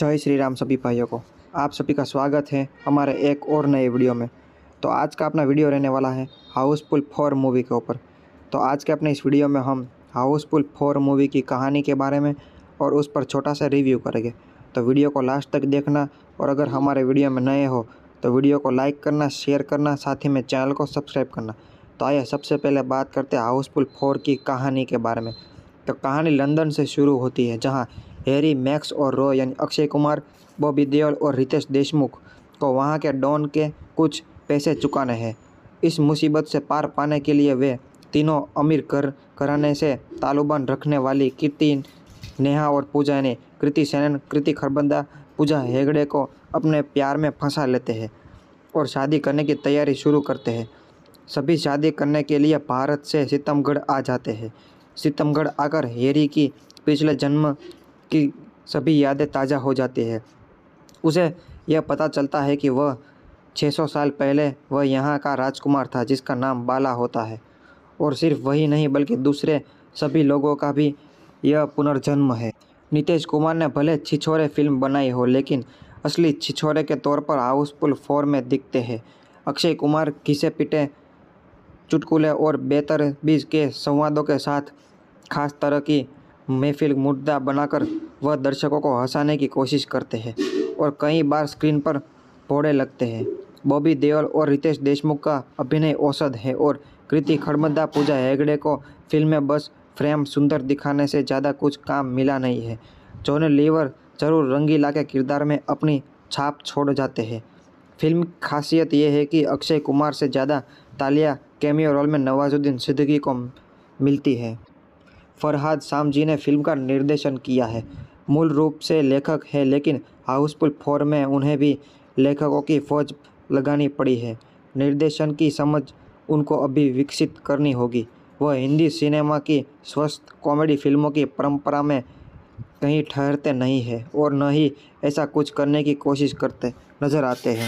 जय श्री राम सभी भाइयों को आप सभी का स्वागत है हमारे एक और नए वीडियो में तो आज का अपना वीडियो रहने वाला है हाउसफुल फोर मूवी के ऊपर तो आज के अपने इस वीडियो में हम हाउसफुल फोर मूवी की कहानी के बारे में और उस पर छोटा सा रिव्यू करेंगे तो वीडियो को लास्ट तक देखना और अगर हमारे वीडियो में नए हो तो वीडियो को लाइक करना शेयर करना साथ ही में चैनल को सब्सक्राइब करना तो आइए सबसे पहले बात करते हैं हाउसफुल फोर की कहानी के बारे में तो कहानी लंदन से शुरू होती है जहाँ हैरी मैक्स और रॉ यानी अक्षय कुमार बॉबी देओल और रितेश देशमुख को वहाँ के डॉन के कुछ पैसे चुकाने हैं इस मुसीबत से पार पाने के लिए वे तीनों अमीर कर कराने से तालुबान रखने वाली कीर्ति नेहा और पूजा ने कृति सेनन कृति खरबंदा पूजा हेगड़े को अपने प्यार में फंसा लेते हैं और शादी करने की तैयारी शुरू करते हैं सभी शादी करने के लिए भारत से सितमगढ़ आ जाते हैं सितमगढ़ आकर हेरी की पिछले जन्म की सभी यादें ताज़ा हो जाती है उसे यह पता चलता है कि वह 600 साल पहले वह यहाँ का राजकुमार था जिसका नाम बाला होता है और सिर्फ वही नहीं बल्कि दूसरे सभी लोगों का भी यह पुनर्जन्म है नीतीश कुमार ने भले छिछोरे फिल्म बनाई हो लेकिन असली छिछोरे के तौर पर हाउसफुल फोर में दिखते हैं अक्षय कुमार घिसे पिटे चुटकुले और बेहतर बीज के संवादों के साथ खास तरह की महफिल मुद्दा बनाकर वह दर्शकों को हंसाने की कोशिश करते हैं और कई बार स्क्रीन पर फोड़े लगते हैं बॉबी देओल और रितेश देशमुख का अभिनय औसत है और कृति खड़मदा पूजा हेगड़े को फिल्म में बस फ्रेम सुंदर दिखाने से ज़्यादा कुछ काम मिला नहीं है जोन लीवर जरूर रंगीला के किरदार में अपनी छाप छोड़ जाते हैं फिल्म की खासियत यह है कि अक्षय कुमार से ज़्यादा तालिया कैमियो रोल में नवाजुद्दीन सिद्दीकी को मिलती है फरहाद शाम जी ने फिल्म का निर्देशन किया है मूल रूप से लेखक है लेकिन हाउसफुल फोर में उन्हें भी लेखकों की फौज लगानी पड़ी है निर्देशन की समझ उनको अभी विकसित करनी होगी वह हिंदी सिनेमा की स्वस्थ कॉमेडी फिल्मों की परंपरा में कहीं ठहरते नहीं है और न ही ऐसा कुछ करने की कोशिश करते नज़र आते हैं